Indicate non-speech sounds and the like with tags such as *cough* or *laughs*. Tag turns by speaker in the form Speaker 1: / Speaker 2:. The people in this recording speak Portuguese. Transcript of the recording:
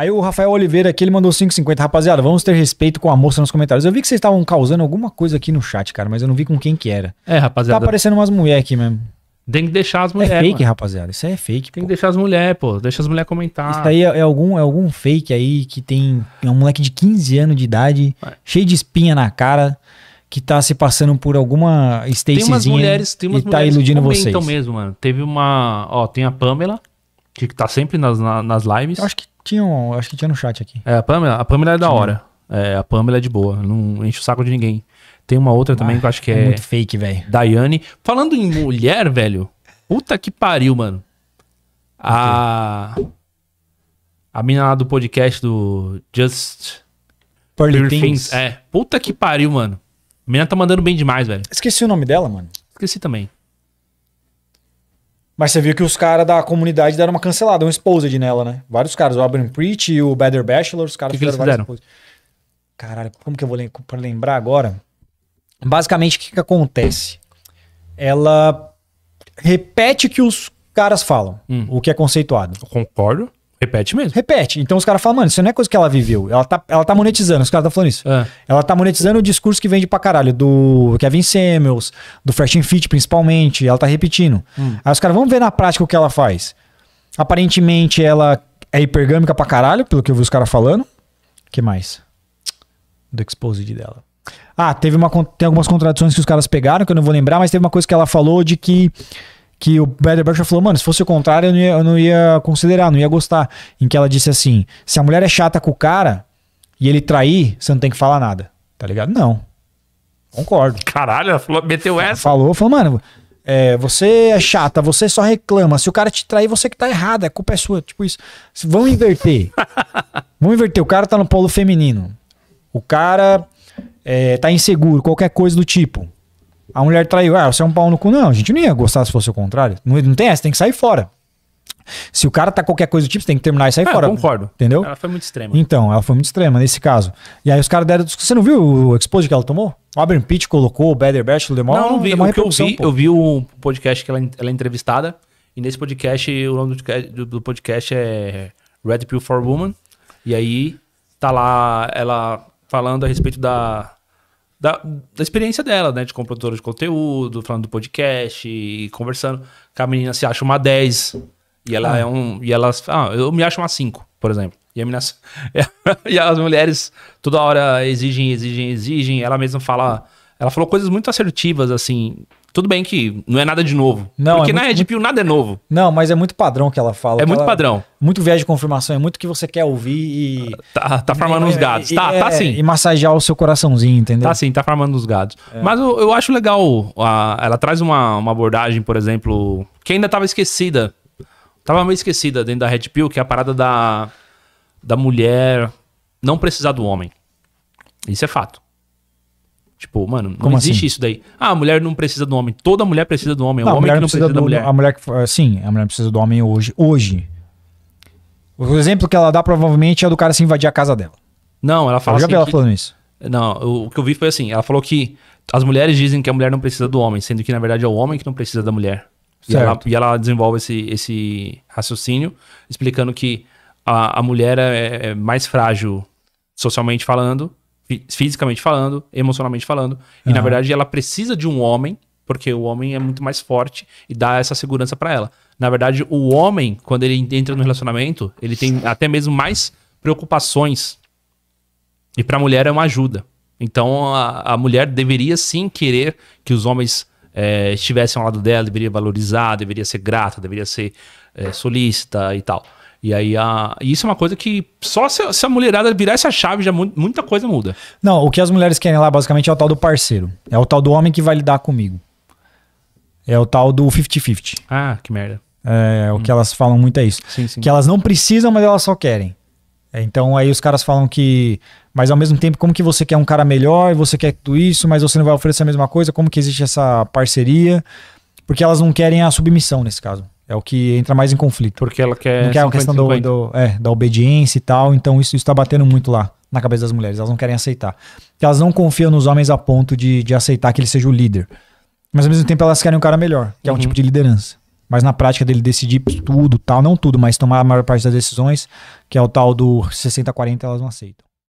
Speaker 1: Aí o Rafael Oliveira aqui, ele mandou 5,50. Rapaziada, vamos ter respeito com a moça nos comentários. Eu vi que vocês estavam causando alguma coisa aqui no chat, cara, mas eu não vi com quem que era. É, rapaziada. Tá aparecendo umas mulheres aqui mesmo.
Speaker 2: Tem que deixar as é mulheres. É fake, mano. rapaziada. Isso aí é fake. Tem pô. que deixar as mulheres, pô. Deixa as mulheres comentar. Isso daí
Speaker 1: é, é, algum, é algum fake aí que tem. É um moleque de 15 anos de idade, é. cheio de espinha na cara, que tá se passando por alguma Stacyzinha. Tem umas mulheres, tem umas e tá mulheres tá iludindo vocês. mesmo, mano.
Speaker 2: Teve uma. Ó, tem a Pamela, que tá sempre nas, nas lives. Eu
Speaker 1: acho que tinha um, acho que tinha no chat aqui. É, a Pamela, a Pamela é da tinha. hora.
Speaker 2: É, a Pamela é de boa, não enche o saco de ninguém. Tem uma outra também ah, que eu acho que é. é muito fake, velho. Daiane. Falando em mulher, *laughs* velho. Puta que pariu, mano. A. A mina lá do podcast do Just. Pearly Things. É. Puta que pariu, mano. A menina tá mandando bem demais, velho. Esqueci o nome dela, mano. Esqueci também.
Speaker 1: Mas você viu que os caras da comunidade deram uma cancelada, um exposed nela, né? Vários caras, o Auburn Preach e o Better Bachelor, os caras que fizeram, que vários exposed. Caralho, como que eu vou lem lembrar agora? Basicamente, o que, que acontece? Ela repete o que os caras falam, hum. o que é conceituado. Eu concordo. Repete mesmo. Repete. Então os caras falam, mano, isso não é coisa que ela viveu. Ela tá, ela tá monetizando, os caras estão falando isso. É. Ela tá monetizando o discurso que vende pra caralho, do Kevin Samuels, do Fresh and Fit, principalmente. Ela tá repetindo. Hum. Aí os caras vão ver na prática o que ela faz. Aparentemente ela é hipergâmica pra caralho, pelo que eu vi os caras falando. que mais? Do exposed dela. Ah, teve uma, tem algumas contradições que os caras pegaram, que eu não vou lembrar, mas teve uma coisa que ela falou de que que o Brad Berkshire falou, mano, se fosse o contrário, eu não, ia, eu não ia considerar, não ia gostar. Em que ela disse assim: se a mulher é chata com o cara e ele trair, você não tem que falar nada. Tá ligado? Não. Concordo. Caralho, ela falou, meteu essa. Falou, falou, mano, é, você é chata, você só reclama. Se o cara te trair, você que tá errada, a culpa é sua. Tipo isso. vamos inverter. *laughs* vamos inverter. O cara tá no polo feminino. O cara é, tá inseguro, qualquer coisa do tipo. A mulher traiu, ah, você é um pau no cu. Não, a gente não ia gostar se fosse o contrário. Não, não tem essa, tem que sair fora. Se o cara tá qualquer coisa do tipo, você tem que terminar e sair é, fora. concordo. Entendeu? Ela foi muito extrema. Então, ela foi muito extrema nesse caso. E aí os caras deram. Você não viu o expose que ela tomou? O Abram Pitt colocou o Better Bachelor, demora. Não, não vi. O que eu vi, pô. eu
Speaker 2: vi um podcast que ela, ela é entrevistada. E nesse podcast, o nome do, do podcast é Red Pill for Woman. E aí tá lá ela falando a respeito da da, da, experiência dela, né? De como produtora de conteúdo, falando do podcast e conversando. Que a menina se acha uma 10 e ela é ah. é um. E elas. Ah, eu me acho uma 5, por exemplo. E, a menina, *laughs* e as mulheres toda hora exigem, exigem, exigem. Ela mesma fala. Ela falou coisas muito assertivas, assim. Tudo bem que não é nada de novo.
Speaker 1: Não, porque é na Red Pill nada é novo. Não, mas é muito padrão que ela fala. É muito ela, padrão. Muito viés de confirmação, é muito que você quer ouvir e. Tá, tá farmando os é, gados. E, tá, tá é, tá sim. E massagear o seu coraçãozinho, entendeu? Tá sim, tá farmando os gados.
Speaker 2: É. Mas eu, eu, acho legal. A, ela traz uma, uma abordagem, por exemplo, que ainda tava esquecida. Tava meio esquecida dentro da Red Pill, que é a parada da, da mulher não precisar do homem. Isso é fato. Tipo, mano, não Como existe assim? isso daí. Ah, a mulher não precisa do homem. Toda mulher precisa do homem. Não, o homem a que não precisa, precisa do, da mulher. A
Speaker 1: mulher que, sim, a mulher precisa do homem hoje. Hoje. O exemplo que ela dá provavelmente é do cara se invadir a casa dela. Não, ela fala eu já assim. Já vi ela que, falando isso. Não, o que
Speaker 2: eu vi foi assim. Ela falou que as mulheres dizem que a mulher não precisa do homem, sendo que na verdade é o homem que não precisa da mulher. E ela, e ela, desenvolve esse, esse raciocínio, explicando que a, a mulher é, é mais frágil socialmente falando fisicamente falando, emocionalmente falando. Uhum. E na verdade ela precisa de um homem, porque o homem é muito mais forte e dá essa segurança para ela. Na verdade, o homem, quando ele entra no relacionamento, ele tem até mesmo mais preocupações. E para a mulher é uma ajuda. Então a, a, mulher deveria sim querer que os homens é, estivessem ao lado dela, deveria valorizar, deveria ser grata, deveria ser é, solícita e tal. E aí, a, isso é uma coisa que só se, se a mulherada virar essa chave, já mu muita coisa muda.
Speaker 1: Não, o que as mulheres querem lá, basicamente, é o tal do parceiro. É o tal do homem que vai lidar comigo. É o tal do 50-50. Ah, que merda. É, o hum. que elas falam muito é isso. Sim, sim. Que elas não precisam, mas elas só querem. É, então aí os caras falam que, mas ao mesmo tempo, como que você quer um cara melhor, você quer tudo isso, mas você não vai oferecer a mesma coisa, como que existe essa parceria? Porque elas não querem a submissão nesse caso. É o que entra mais em conflito. Porque ela quer. Não quer uma questão do, do é, da obediência e tal. Então isso está batendo muito lá na cabeça das mulheres. Elas não querem aceitar. Porque elas não confiam nos homens a ponto de, de aceitar que ele seja o líder. Mas ao mesmo tempo elas querem um cara melhor, que uhum. é um uhum. tipo de liderança. Mas na prática dele decidir tudo, tal, não tudo, mas tomar a maior parte das decisões, que é o tal do 60-40, elas não aceitam.